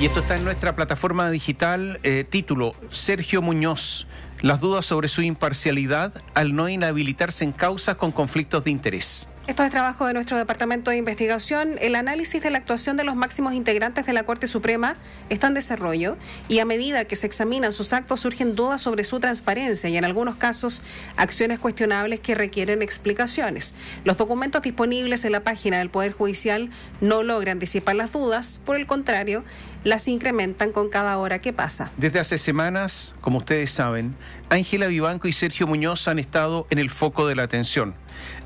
Y esto está en nuestra plataforma digital, eh, título Sergio Muñoz. Las dudas sobre su imparcialidad al no inhabilitarse en causas con conflictos de interés. Esto es trabajo de nuestro Departamento de Investigación. El análisis de la actuación de los máximos integrantes de la Corte Suprema está en desarrollo y a medida que se examinan sus actos surgen dudas sobre su transparencia y en algunos casos acciones cuestionables que requieren explicaciones. Los documentos disponibles en la página del Poder Judicial no logran disipar las dudas, por el contrario, las incrementan con cada hora que pasa. Desde hace semanas, como ustedes saben, Ángela Vivanco y Sergio Muñoz han estado en el foco de la atención.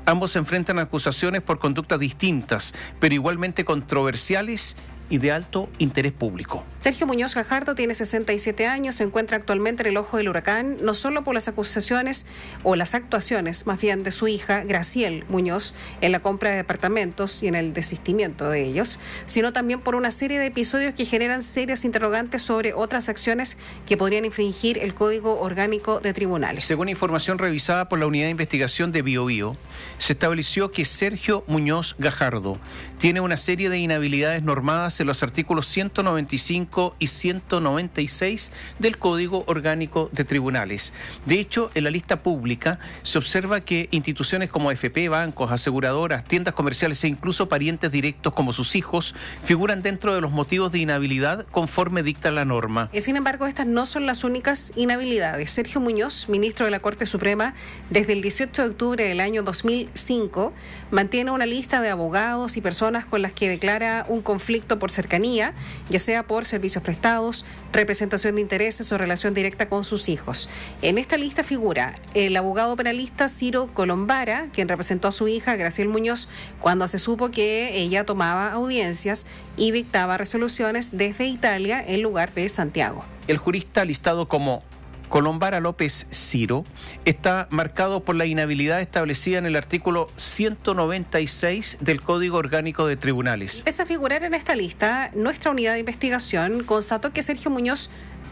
Ambos enfrentan acusaciones por conductas distintas, pero igualmente controversiales y de alto interés público. Sergio Muñoz Gajardo tiene 67 años, se encuentra actualmente en el ojo del huracán, no solo por las acusaciones o las actuaciones más bien de su hija Graciel Muñoz en la compra de departamentos y en el desistimiento de ellos, sino también por una serie de episodios que generan serias interrogantes sobre otras acciones que podrían infringir el Código Orgánico de Tribunales. Según información revisada por la Unidad de Investigación de BioBio, se estableció que Sergio Muñoz Gajardo tiene una serie de inhabilidades normadas los artículos 195 y 196 del Código Orgánico de Tribunales. De hecho, en la lista pública se observa que instituciones como FP, bancos, aseguradoras, tiendas comerciales e incluso parientes directos como sus hijos figuran dentro de los motivos de inhabilidad conforme dicta la norma. Eh, sin embargo, estas no son las únicas inhabilidades. Sergio Muñoz, ministro de la Corte Suprema, desde el 18 de octubre del año 2005, mantiene una lista de abogados y personas con las que declara un conflicto por cercanía, ya sea por servicios prestados, representación de intereses o relación directa con sus hijos. En esta lista figura el abogado penalista Ciro Colombara, quien representó a su hija Graciel Muñoz cuando se supo que ella tomaba audiencias y dictaba resoluciones desde Italia en lugar de Santiago. El jurista listado como Colombara López Ciro está marcado por la inhabilidad establecida en el artículo 196 del Código Orgánico de Tribunales. Pese a figurar en esta lista, nuestra unidad de investigación constató que Sergio Muñoz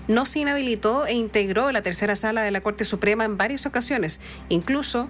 no se inhabilitó e integró la tercera sala de la Corte Suprema en varias ocasiones, incluso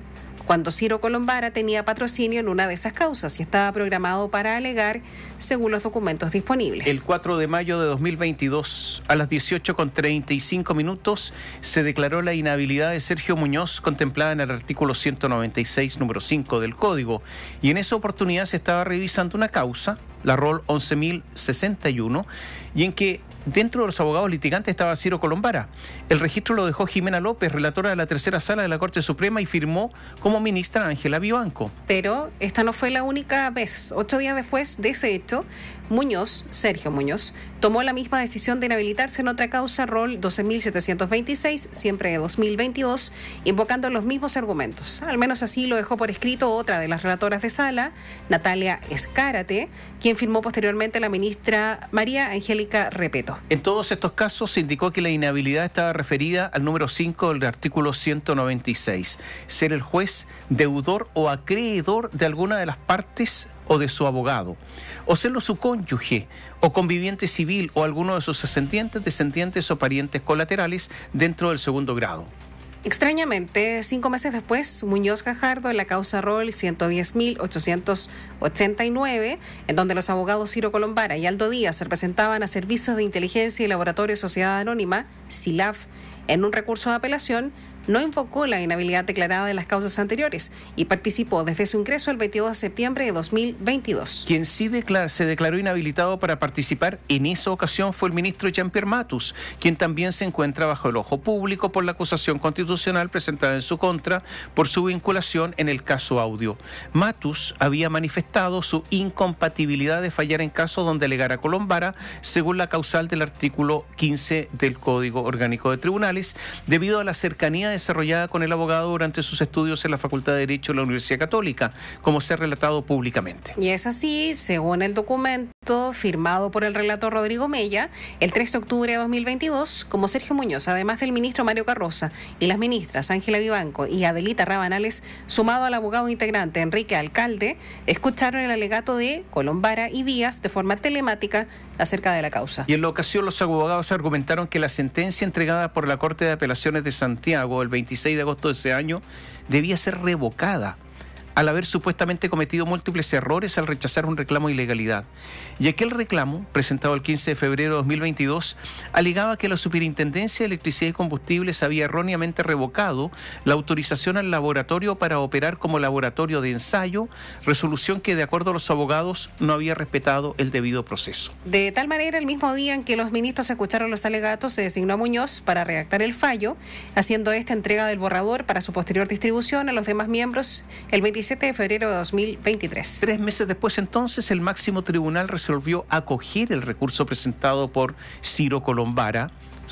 cuando Ciro Colombara tenía patrocinio en una de esas causas y estaba programado para alegar según los documentos disponibles. El 4 de mayo de 2022, a las con 18.35 minutos, se declaró la inhabilidad de Sergio Muñoz contemplada en el artículo 196, número 5 del Código. Y en esa oportunidad se estaba revisando una causa, la ROL 11.061, y en que Dentro de los abogados litigantes estaba Ciro Colombara. El registro lo dejó Jimena López, relatora de la tercera sala de la Corte Suprema, y firmó como ministra Ángela Vivanco. Pero esta no fue la única vez. Ocho días después de ese hecho, Muñoz, Sergio Muñoz, tomó la misma decisión de inhabilitarse en otra causa, rol 12.726, siempre de 2022, invocando los mismos argumentos. Al menos así lo dejó por escrito otra de las relatoras de sala, Natalia Escárate, quien firmó posteriormente la ministra María Angélica Repeto. En todos estos casos se indicó que la inhabilidad estaba referida al número 5 del artículo 196, ser el juez deudor o acreedor de alguna de las partes o de su abogado, o serlo su cónyuge, o conviviente civil, o alguno de sus ascendientes, descendientes o parientes colaterales dentro del segundo grado. Extrañamente, cinco meses después, Muñoz Gajardo en la causa Roll 110.889, en donde los abogados Ciro Colombara y Aldo Díaz se representaban a Servicios de Inteligencia y Laboratorio Sociedad Anónima, SILAF, en un recurso de apelación, no invocó la inhabilidad declarada de las causas anteriores y participó desde su ingreso el 22 de septiembre de 2022. Quien sí se declaró inhabilitado para participar en esa ocasión fue el ministro Jean-Pierre Matus, quien también se encuentra bajo el ojo público por la acusación constitucional presentada en su contra por su vinculación en el caso audio. Matus había manifestado su incompatibilidad de fallar en casos donde legara Colombara, según la causal del artículo 15 del Código Orgánico de Tribunales, debido a la cercanía de desarrollada con el abogado durante sus estudios en la Facultad de Derecho de la Universidad Católica, como se ha relatado públicamente. Y es así, según el documento firmado por el relator Rodrigo Mella, el 3 de octubre de 2022, como Sergio Muñoz, además del ministro Mario Carroza y las ministras Ángela Vivanco y Adelita Rabanales, sumado al abogado integrante Enrique Alcalde, escucharon el alegato de Colombara y Vías de forma telemática acerca de la causa. Y en la ocasión los abogados argumentaron que la sentencia entregada por la Corte de Apelaciones de Santiago el el 26 de agosto de ese año, debía ser revocada al haber supuestamente cometido múltiples errores al rechazar un reclamo de ilegalidad. Y aquel reclamo, presentado el 15 de febrero de 2022, alegaba que la Superintendencia de Electricidad y Combustibles había erróneamente revocado la autorización al laboratorio para operar como laboratorio de ensayo, resolución que de acuerdo a los abogados no había respetado el debido proceso. De tal manera, el mismo día en que los ministros escucharon los alegatos, se designó a Muñoz para redactar el fallo, haciendo esta entrega del borrador para su posterior distribución a los demás miembros el 26 de febrero de 2023. Tres meses después entonces el máximo tribunal resolvió acoger el recurso presentado por Ciro Colombara.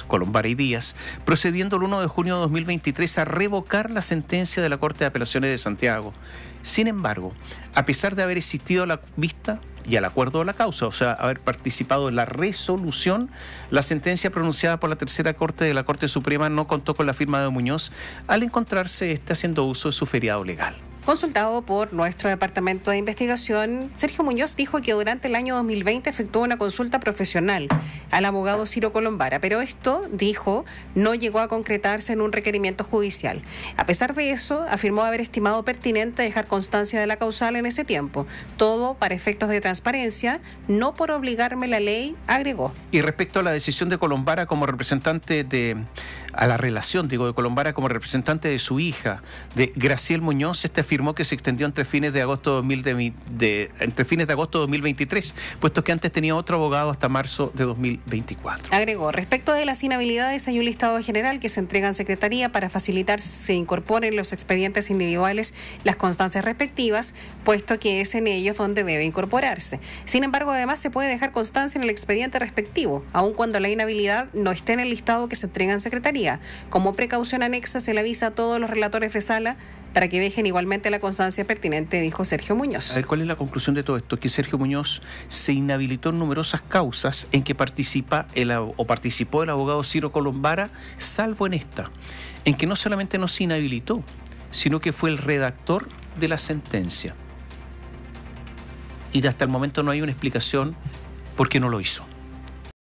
Colombara y Díaz, procediendo el 1 de junio de 2023 a revocar la sentencia de la Corte de Apelaciones de Santiago. Sin embargo, a pesar de haber existido la vista y al acuerdo de la causa, o sea, haber participado en la resolución, la sentencia pronunciada por la tercera corte de la Corte Suprema no contó con la firma de Muñoz al encontrarse este haciendo uso de su feriado legal. Consultado por nuestro Departamento de Investigación, Sergio Muñoz dijo que durante el año 2020 efectuó una consulta profesional al abogado Ciro Colombara, pero esto, dijo, no llegó a concretarse en un requerimiento judicial. A pesar de eso, afirmó haber estimado pertinente dejar constancia de la causal en ese tiempo, todo para efectos de transparencia, no por obligarme la ley, agregó. Y respecto a la decisión de Colombara como representante de, a la relación, digo, de Colombara como representante de su hija, de Graciel Muñoz, este afirmó que se extendió entre fines de agosto de, entre fines de agosto 2023, puesto que antes tenía otro abogado hasta marzo de 2024. Agregó, respecto de las inhabilidades, hay un listado general que se entrega en Secretaría para facilitar se incorporen los expedientes individuales las constancias respectivas, puesto que es en ellos donde debe incorporarse. Sin embargo, además se puede dejar constancia en el expediente respectivo, aun cuando la inhabilidad no esté en el listado que se entrega en Secretaría. Como precaución anexa se le avisa a todos los relatores de sala para que dejen igualmente la constancia pertinente, dijo Sergio Muñoz. A ver, ¿cuál es la conclusión de todo esto? Que Sergio Muñoz se inhabilitó en numerosas causas en que participa el, o participó el abogado Ciro Colombara, salvo en esta, en que no solamente no se inhabilitó, sino que fue el redactor de la sentencia. Y hasta el momento no hay una explicación por qué no lo hizo.